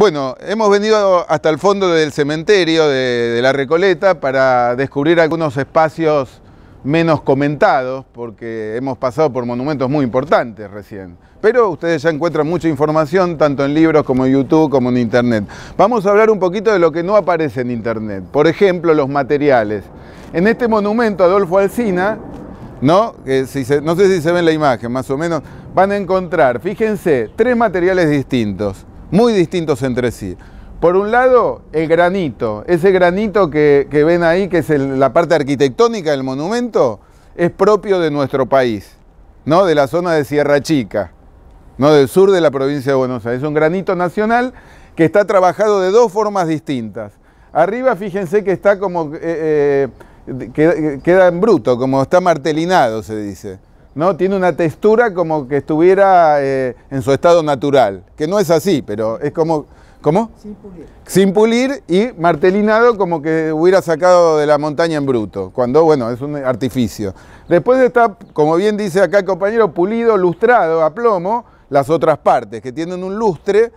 Bueno, hemos venido hasta el fondo del cementerio de, la Recoleta para descubrir algunos espacios menos comentados, porque hemos pasado por monumentos muy importantes recién. Pero ustedes ya encuentran mucha información, tanto en libros como en YouTube, como en Internet. Vamos a hablar un poquito de lo que no aparece en Internet. Por ejemplo, los materiales. En este monumento, Adolfo Alsina, ¿no? no sé si se ve en la imagen, más o menos, van a encontrar, fíjense, tres materiales distintos muy distintos entre sí. Por un lado, el granito, ese granito que, ven ahí, que es la parte arquitectónica del monumento, es propio de nuestro país, ¿no? de la zona de Sierra Chica, ¿no? del sur de la provincia de Buenos Aires. Es un granito nacional que está trabajado de dos formas distintas. Arriba, fíjense que está como, eh, eh, queda en bruto, como está martelinado, se dice. ¿no? Tiene una textura como que estuviera eh, en su estado natural, que no es así, pero es como... ¿Cómo? Sin pulir. Sin pulir y martelinado como que hubiera sacado de la montaña en bruto, cuando, bueno, es un artificio. Después está, como bien dice acá el compañero, pulido, lustrado a plomo, las otras partes, que tienen un lustre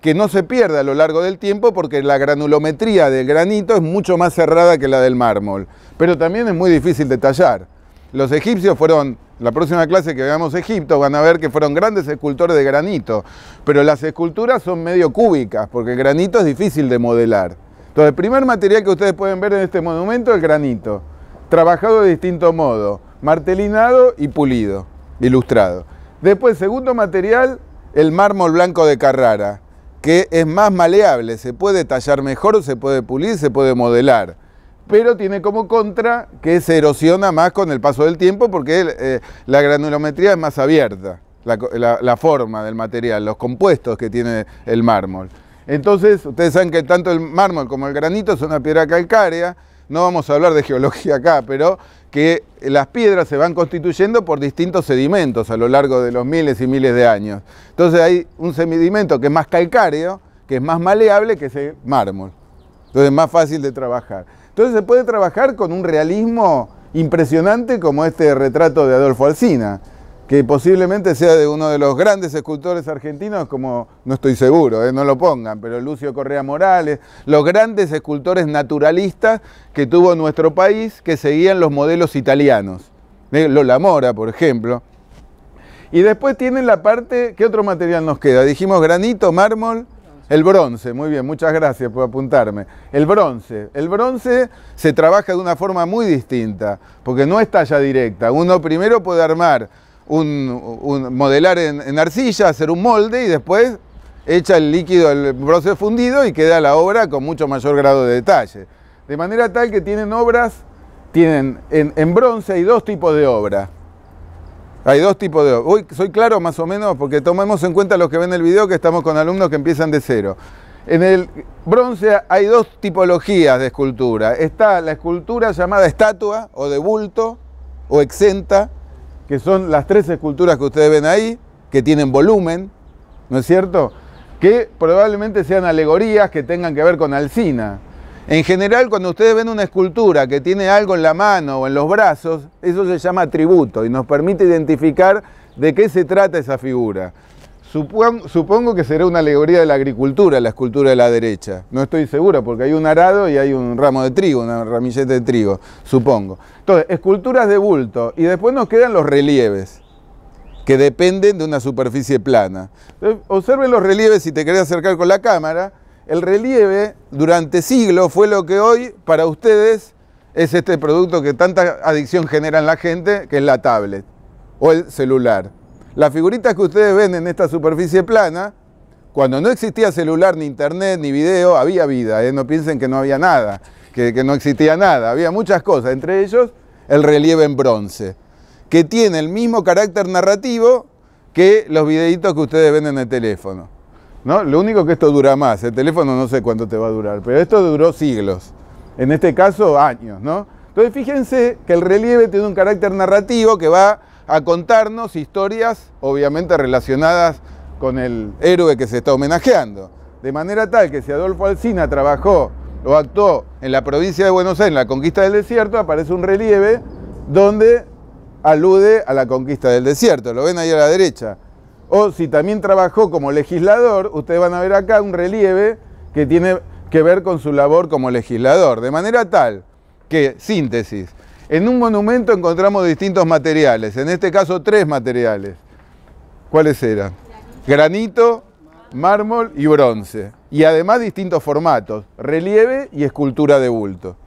que no se pierde a lo largo del tiempo porque la granulometría del granito es mucho más cerrada que la del mármol, pero también es muy difícil de tallar. Los egipcios fueron, la próxima clase que veamos Egipto, van a ver que fueron grandes escultores de granito, pero las esculturas son medio cúbicas, porque el granito es difícil de modelar. Entonces, el primer material que ustedes pueden ver en este monumento es el granito, trabajado de distinto modo, martelinado y pulido, ilustrado. Después, segundo material, el mármol blanco de Carrara, que es más maleable, se puede tallar mejor, se puede pulir, se puede modelar pero tiene como contra que se erosiona más con el paso del tiempo porque eh, la granulometría es más abierta, la, forma del material, los compuestos que tiene el mármol. Entonces, ustedes saben que tanto el mármol como el granito son una piedra calcárea, no vamos a hablar de geología acá, pero que las piedras se van constituyendo por distintos sedimentos a lo largo de los miles y miles de años. Entonces hay un sedimento que es más calcáreo, que es más maleable que ese mármol. Entonces es más fácil de trabajar. Entonces se puede trabajar con un realismo impresionante como este retrato de Adolfo Alsina, que posiblemente sea de uno de los grandes escultores argentinos, como no estoy seguro, ¿eh? no lo pongan, pero Lucio Correa Morales, los grandes escultores naturalistas que tuvo nuestro país, que seguían los modelos italianos. Eh, Lola Mora, por ejemplo. Y después tienen la parte, ¿qué otro material nos queda? Dijimos granito, mármol, el bronce, muy bien, muchas gracias por apuntarme. El bronce. El bronce se trabaja de una forma muy distinta, porque no es talla directa. Uno primero puede armar, un, modelar en, arcilla, hacer un molde y después echa el líquido, el bronce fundido y queda la obra con mucho mayor grado de detalle. De manera tal que tienen obras, tienen en, bronce hay dos tipos de obras. Hay dos tipos de... Hoy soy claro más o menos porque tomemos en cuenta los que ven el video que estamos con alumnos que empiezan de cero. En el bronce hay dos tipologías de escultura. Está la escultura llamada estatua o de bulto o exenta, que son las tres esculturas que ustedes ven ahí, que tienen volumen, ¿no es cierto? Que probablemente sean alegorías que tengan que ver con Alcina. En general, cuando ustedes ven una escultura que tiene algo en la mano o en los brazos, eso se llama atributo y nos permite identificar de qué se trata esa figura. Supongo que será una alegoría de la agricultura, la escultura de la derecha. No estoy seguro porque hay un arado y hay un ramo de trigo, una ramillete de trigo, supongo. Entonces, esculturas de bulto y después nos quedan los relieves que dependen de una superficie plana. observen los relieves si te querés acercar con la cámara el relieve durante siglos fue lo que hoy para ustedes es este producto que tanta adicción genera en la gente, que es la tablet o el celular. Las figuritas que ustedes ven en esta superficie plana, cuando no existía celular, ni internet, ni video, había vida. ¿eh? No piensen que no había nada, que, que no existía nada. Había muchas cosas, entre ellos el relieve en bronce, que tiene el mismo carácter narrativo que los videitos que ustedes ven en el teléfono. Lo único que esto dura más, el teléfono no sé cuánto te va a durar, pero esto duró siglos, en este caso años, ¿no? Entonces fíjense que el relieve tiene un carácter narrativo que va a contarnos historias obviamente relacionadas con el héroe que se está homenajeando. De manera tal que si Adolfo Alsina trabajó o actuó en la provincia de Buenos Aires, en la conquista del desierto, aparece un relieve donde alude a la conquista del desierto. Lo ven ahí a la derecha. O si también trabajó como legislador, ustedes van a ver acá un relieve que tiene que ver con su labor como legislador. De manera tal que, síntesis, en un monumento encontramos distintos materiales, en este caso tres materiales. ¿Cuáles eran? Granito, mármol y bronce. Y además distintos formatos, relieve y escultura de bulto.